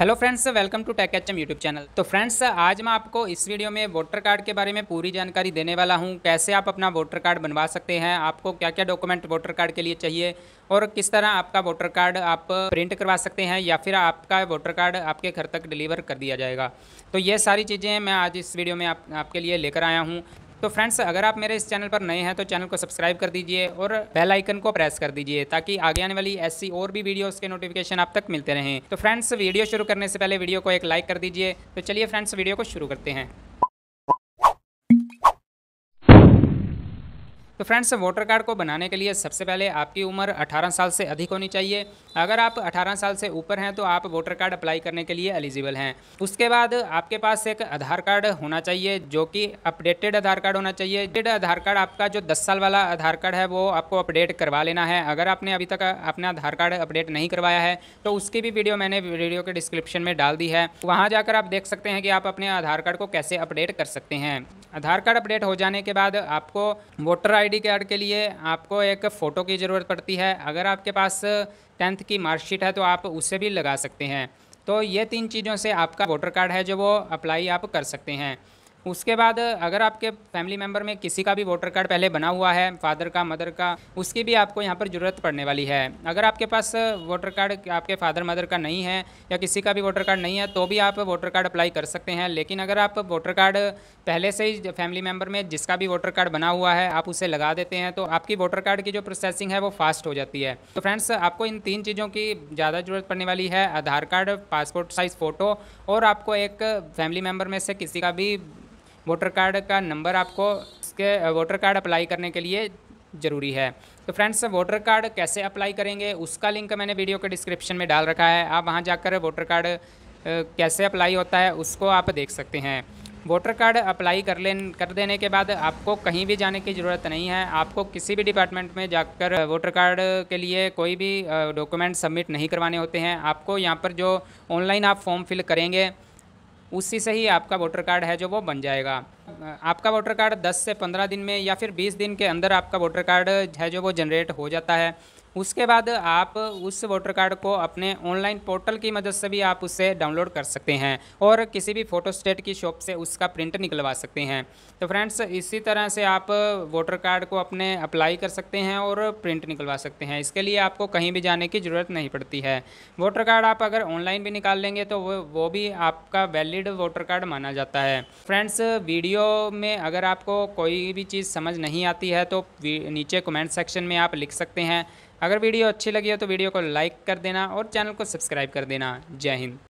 hello friends welcome to tech H M YouTube channel तो friends आज मैं आपको इस वीडियो में वोटर कार्ड के बारे में पूरी जानकारी देने वाला हूं कैसे आप अपना वोटर कार्ड बनवा सकते हैं आपको क्या क्या डॉक्यूमेंट वोटर कार्ड के लिए चाहिए और किस तरह आपका वोटर कार्ड आप प्रिंट करवा सकते हैं या फिर आपका वोटर कार्ड आपके घर तक डिलीवर कर दिया जाएगा तो ये सारी चीज़ें मैं आज इस वीडियो में आप, आपके लिए लेकर आया हूँ तो फ्रेंड्स अगर आप मेरे इस चैनल पर नए हैं तो चैनल को सब्सक्राइब कर दीजिए और बेल आइकन को प्रेस कर दीजिए ताकि आगे आने वाली ऐसी और भी वीडियोस के नोटिफिकेशन आप तक मिलते रहें तो फ्रेंड्स वीडियो शुरू करने से पहले वीडियो को एक लाइक कर दीजिए तो चलिए फ्रेंड्स वीडियो को शुरू करते हैं तो फ्रेंड्स वोटर कार्ड को बनाने के लिए सबसे पहले आपकी उम्र 18 साल से अधिक होनी चाहिए अगर आप 18 साल से ऊपर हैं तो आप वोटर कार्ड अप्लाई करने के लिए एलिजिबल हैं उसके बाद आपके पास एक आधार कार्ड होना चाहिए जो कि अपडेटेड आधार कार्ड होना चाहिए डेड आधार कार्ड आपका जो दस साल वाला आधार कार्ड है वो आपको अपडेट करवा लेना है अगर आपने अभी तक अपना आधार कार्ड अपडेट नहीं करवाया है तो उसकी भी वीडियो मैंने वीडियो के डिस्क्रिप्शन में डाल दी है वहाँ जाकर आप देख सकते हैं कि आप अपने आधार कार्ड को कैसे अपडेट कर सकते हैं आधार कार्ड अपडेट हो जाने के बाद आपको वोटर आईडी कार्ड के लिए आपको एक फ़ोटो की ज़रूरत पड़ती है अगर आपके पास टेंथ की मार्कशीट है तो आप उससे भी लगा सकते हैं तो ये तीन चीज़ों से आपका वोटर कार्ड है जो वो अप्लाई आप कर सकते हैं उसके बाद अगर आपके फैमिली मेम्बर में किसी का भी वोटर कार्ड पहले बना हुआ है फादर का मदर का उसकी भी आपको यहाँ पर ज़रूरत पड़ने वाली है अगर आपके पास वोटर कार्ड आपके फादर मदर का नहीं है या किसी का भी वोटर कार्ड नहीं है तो भी आप वोटर कार्ड अप्लाई कर सकते हैं लेकिन अगर आप वोटर कार्ड पहले से ही फैमिली मेम्बर में जिसका भी वोटर कार्ड बना हुआ है आप उसे लगा देते हैं तो आपकी वोटर कार्ड की जो प्रोसेसिंग है वो फास्ट हो जाती है तो फ्रेंड्स आपको इन तीन चीज़ों की ज़्यादा ज़रूरत पड़ने वाली है Aadhaar card passport size photo और आपको एक फैमिली मेम्बर में से किसी का भी वोटर कार्ड का नंबर आपको इसके वोटर कार्ड अप्लाई करने के लिए ज़रूरी है तो फ्रेंड्स वोटर कार्ड कैसे अप्लाई करेंगे उसका लिंक मैंने वीडियो के डिस्क्रिप्शन में डाल रखा है आप वहाँ जाकर वोटर कार्ड कैसे अप्लाई होता है उसको आप देख सकते हैं वोटर कार्ड अप्लाई कर ले कर देने के बाद आपको कहीं भी जाने की ज़रूरत नहीं है आपको किसी भी डिपार्टमेंट में जाकर वोटर कार्ड के लिए कोई भी डॉक्यूमेंट सबमिट नहीं करवाने होते हैं आपको यहाँ पर जो ऑनलाइन आप फॉर्म फिल करेंगे उसी से ही आपका वोटर कार्ड है जो वो बन जाएगा आपका वोटर कार्ड 10 से 15 दिन में या फिर 20 दिन के अंदर आपका वोटर कार्ड है जो वो जनरेट हो जाता है उसके बाद आप उस वोटर कार्ड को अपने ऑनलाइन पोर्टल की मदद से भी आप उसे डाउनलोड कर सकते हैं और किसी भी फोटोस्टेट की शॉप से उसका प्रिंट निकलवा सकते हैं तो फ्रेंड्स इसी तरह से आप वोटर कार्ड को अपने अप्लाई कर सकते हैं और प्रिंट निकलवा सकते हैं इसके लिए आपको कहीं भी जाने की ज़रूरत नहीं पड़ती है वोटर कार्ड आप अगर ऑनलाइन भी निकाल लेंगे तो वो वो भी आपका वैलिड वोटर कार्ड माना जाता है फ्रेंड्स वीडियो में अगर आपको कोई भी चीज़ समझ नहीं आती है तो नीचे कमेंट सेक्शन में आप लिख सकते हैं अगर वीडियो अच्छी लगी हो तो वीडियो को लाइक कर देना और चैनल को सब्सक्राइब कर देना जय हिंद